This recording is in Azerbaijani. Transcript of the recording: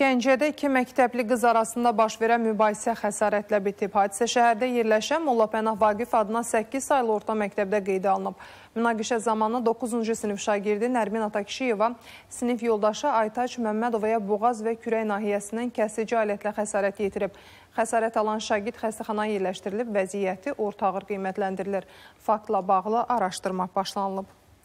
Gəncədə iki məktəbli qız arasında baş verən mübahisə xəsarətlə bitib. Hadisə şəhərdə yerləşən Molla Pənah Vagif adına 8 saylı orta məktəbdə qeydə alınıb. Münaqişə zamanı 9-cu sinif şagirdi Nərmin Atakişiyeva sinif yoldaşı Aytaç Məmmədovaya boğaz və kürək nahiyəsindən kəsici alətlə xəsarət yetirib. Xəsarət alan şagird xəstəxanaya yerləşdirilib, vəziyyəti orta ağır qiymətləndirilir. Faktla bağlı araşdırma başlanılıb.